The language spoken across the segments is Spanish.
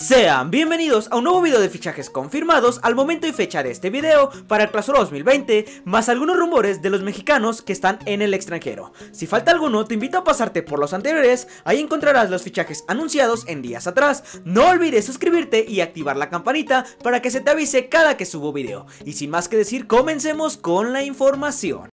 Sean bienvenidos a un nuevo video de fichajes confirmados al momento y fecha de este video para el clausura 2020, más algunos rumores de los mexicanos que están en el extranjero. Si falta alguno, te invito a pasarte por los anteriores, ahí encontrarás los fichajes anunciados en días atrás. No olvides suscribirte y activar la campanita para que se te avise cada que subo video. Y sin más que decir, comencemos con la información.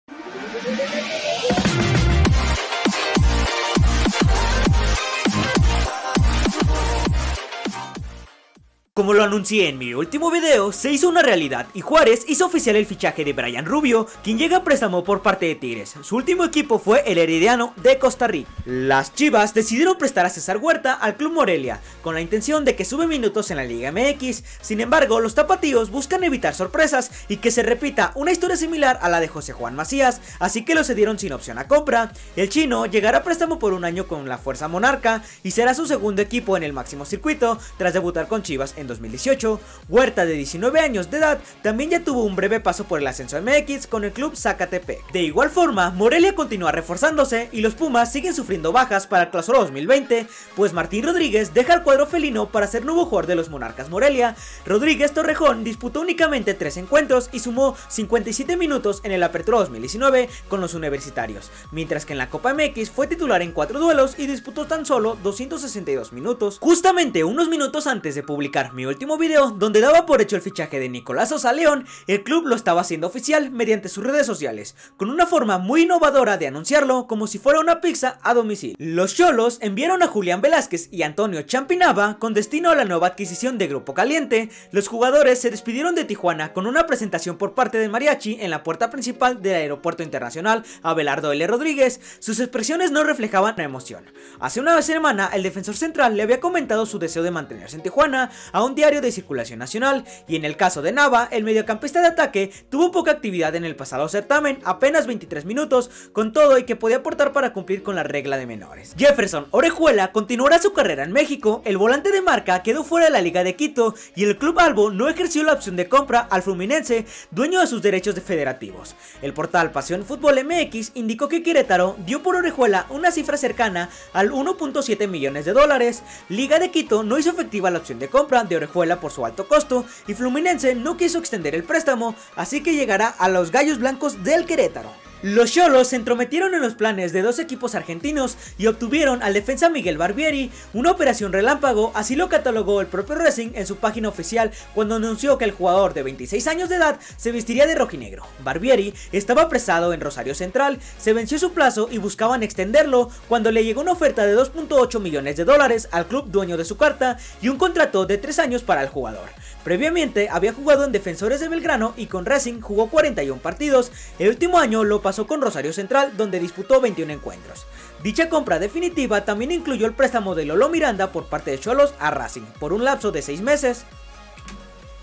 como lo anuncié en mi último video, se hizo una realidad y Juárez hizo oficial el fichaje de Brian Rubio, quien llega a préstamo por parte de Tigres. Su último equipo fue el Herediano de Costa Rica. Las Chivas decidieron prestar a César Huerta al Club Morelia, con la intención de que sube minutos en la Liga MX. Sin embargo, los tapatíos buscan evitar sorpresas y que se repita una historia similar a la de José Juan Macías, así que lo cedieron sin opción a compra. El chino llegará a préstamo por un año con la Fuerza Monarca y será su segundo equipo en el máximo circuito tras debutar con Chivas en 2020. 2018. Huerta, de 19 años de edad, también ya tuvo un breve paso por el ascenso MX con el club Zacatepec. De igual forma, Morelia continúa reforzándose y los Pumas siguen sufriendo bajas para el clausura 2020, pues Martín Rodríguez deja el cuadro felino para ser nuevo jugador de los Monarcas Morelia. Rodríguez Torrejón disputó únicamente tres encuentros y sumó 57 minutos en el Apertura 2019 con los universitarios, mientras que en la Copa MX fue titular en cuatro duelos y disputó tan solo 262 minutos. Justamente unos minutos antes de publicar mi último video, donde daba por hecho el fichaje de Nicolás Sosa León, el club lo estaba haciendo oficial mediante sus redes sociales, con una forma muy innovadora de anunciarlo como si fuera una pizza a domicilio. Los Cholos enviaron a Julián Velázquez y Antonio Champinaba con destino a la nueva adquisición de Grupo Caliente. Los jugadores se despidieron de Tijuana con una presentación por parte de mariachi en la puerta principal del aeropuerto internacional Abelardo L. Rodríguez. Sus expresiones no reflejaban la emoción. Hace una semana el defensor central le había comentado su deseo de mantenerse en Tijuana, aún diario de circulación nacional, y en el caso de Nava, el mediocampista de ataque tuvo poca actividad en el pasado certamen, apenas 23 minutos, con todo y que podía aportar para cumplir con la regla de menores. Jefferson Orejuela continuará su carrera en México, el volante de marca quedó fuera de la Liga de Quito y el club Albo no ejerció la opción de compra al Fluminense, dueño de sus derechos federativos. El portal Pasión Fútbol MX indicó que Querétaro dio por Orejuela una cifra cercana al 1.7 millones de dólares. Liga de Quito no hizo efectiva la opción de compra de Orejuela Juela por su alto costo y Fluminense no quiso extender el préstamo, así que llegará a los Gallos Blancos del Querétaro. Los Cholos se entrometieron en los planes de dos equipos argentinos y obtuvieron al defensa Miguel Barbieri una operación relámpago, así lo catalogó el propio Racing en su página oficial cuando anunció que el jugador de 26 años de edad se vestiría de rojinegro. Barbieri estaba apresado en Rosario Central, se venció su plazo y buscaban extenderlo cuando le llegó una oferta de 2.8 millones de dólares al club dueño de su carta y un contrato de 3 años para el jugador. Previamente había jugado en Defensores de Belgrano y con Racing jugó 41 partidos, el último año lo pasó con Rosario Central, donde disputó 21 encuentros. Dicha compra definitiva también incluyó el préstamo de Lolo Miranda por parte de Cholos a Racing, por un lapso de 6 meses.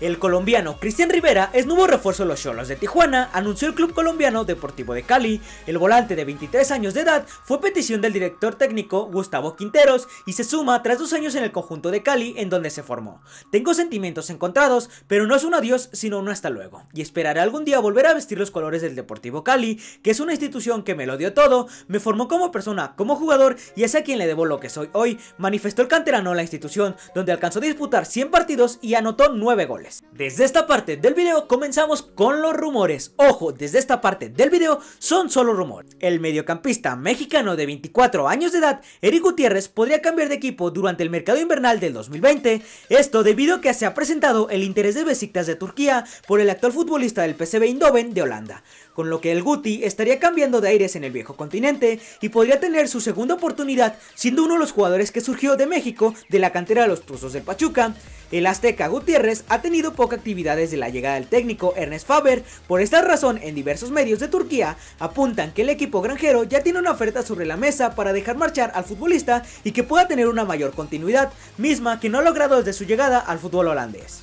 El colombiano Cristian Rivera es nuevo refuerzo los Cholos de Tijuana, anunció el club colombiano Deportivo de Cali. El volante de 23 años de edad fue petición del director técnico Gustavo Quinteros y se suma tras dos años en el conjunto de Cali en donde se formó. Tengo sentimientos encontrados, pero no es un adiós sino un hasta luego y esperaré algún día volver a vestir los colores del Deportivo Cali, que es una institución que me lo dio todo, me formó como persona, como jugador y es a quien le debo lo que soy hoy, manifestó el canterano en la institución, donde alcanzó a disputar 100 partidos y anotó 9 goles. Desde esta parte del video comenzamos con los rumores. Ojo, desde esta parte del video son solo rumores. El mediocampista mexicano de 24 años de edad, Eric Gutiérrez, podría cambiar de equipo durante el mercado invernal del 2020. Esto debido a que se ha presentado el interés de Besiktas de Turquía por el actual futbolista del PSV Eindhoven de Holanda con lo que el Guti estaría cambiando de aires en el viejo continente y podría tener su segunda oportunidad siendo uno de los jugadores que surgió de México de la cantera de los Tuzos del Pachuca. El Azteca Gutiérrez ha tenido poca actividad desde la llegada del técnico Ernest Faber, por esta razón en diversos medios de Turquía apuntan que el equipo granjero ya tiene una oferta sobre la mesa para dejar marchar al futbolista y que pueda tener una mayor continuidad, misma que no ha logrado desde su llegada al fútbol holandés.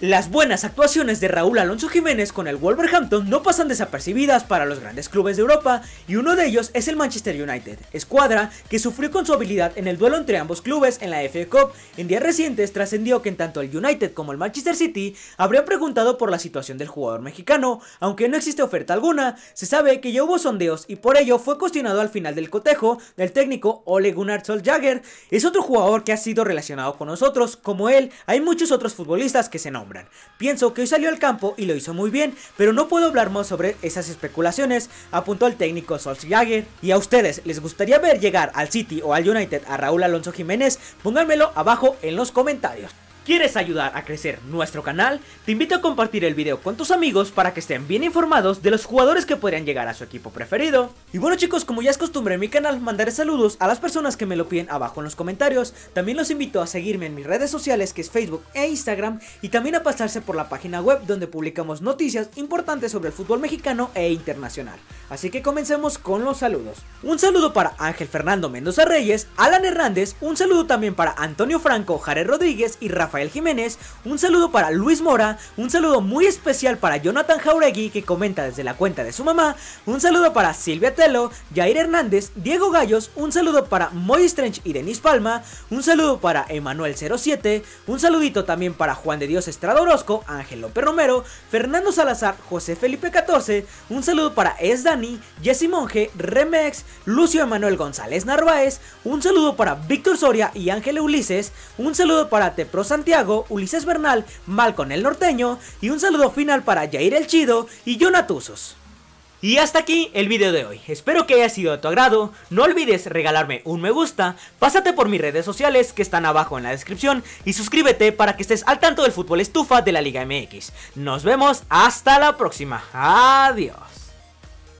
Las buenas actuaciones de Raúl Alonso Jiménez con el Wolverhampton no pasan desapercibidas para los grandes clubes de Europa y uno de ellos es el Manchester United, escuadra que sufrió con su habilidad en el duelo entre ambos clubes en la FA Cup. En días recientes trascendió que en tanto el United como el Manchester City habrían preguntado por la situación del jugador mexicano, aunque no existe oferta alguna, se sabe que ya hubo sondeos y por ello fue cuestionado al final del cotejo del técnico Ole Gunnar Solskjaer. Es otro jugador que ha sido relacionado con nosotros, como él hay muchos otros futbolistas que se nombran. Pienso que hoy salió al campo y lo hizo muy bien, pero no puedo hablar más sobre esas especulaciones, apuntó el técnico Solskjaer. ¿Y a ustedes les gustaría ver llegar al City o al United a Raúl Alonso Jiménez? Pónganmelo abajo en los comentarios. ¿Quieres ayudar a crecer nuestro canal? Te invito a compartir el video con tus amigos para que estén bien informados de los jugadores que podrían llegar a su equipo preferido. Y bueno chicos, como ya es costumbre en mi canal, mandaré saludos a las personas que me lo piden abajo en los comentarios. También los invito a seguirme en mis redes sociales que es Facebook e Instagram y también a pasarse por la página web donde publicamos noticias importantes sobre el fútbol mexicano e internacional. Así que comencemos con los saludos. Un saludo para Ángel Fernando Mendoza Reyes, Alan Hernández, un saludo también para Antonio Franco, Jare Rodríguez y Rafael Rafael Jiménez, un saludo para Luis Mora, un saludo muy especial para Jonathan Jauregui que comenta desde la cuenta de su mamá, un saludo para Silvia Telo, Jair Hernández, Diego Gallos, un saludo para Moy Strange y Denis Palma, un saludo para Emanuel 07, un saludito también para Juan de Dios Estrada Orozco, Ángel López Romero, Fernando Salazar, José Felipe 14, un saludo para Es Dani, Jesse Monge, Remex, Lucio Emanuel González Narváez, un saludo para Víctor Soria y Ángel Ulises, un saludo para Teprosa Santiago, Ulises Bernal, Malcon el Norteño y un saludo final para Jair el Chido y Jonatuzos. Y hasta aquí el video de hoy, espero que haya sido de tu agrado, no olvides regalarme un me gusta, pásate por mis redes sociales que están abajo en la descripción y suscríbete para que estés al tanto del fútbol estufa de la Liga MX. Nos vemos hasta la próxima, adiós.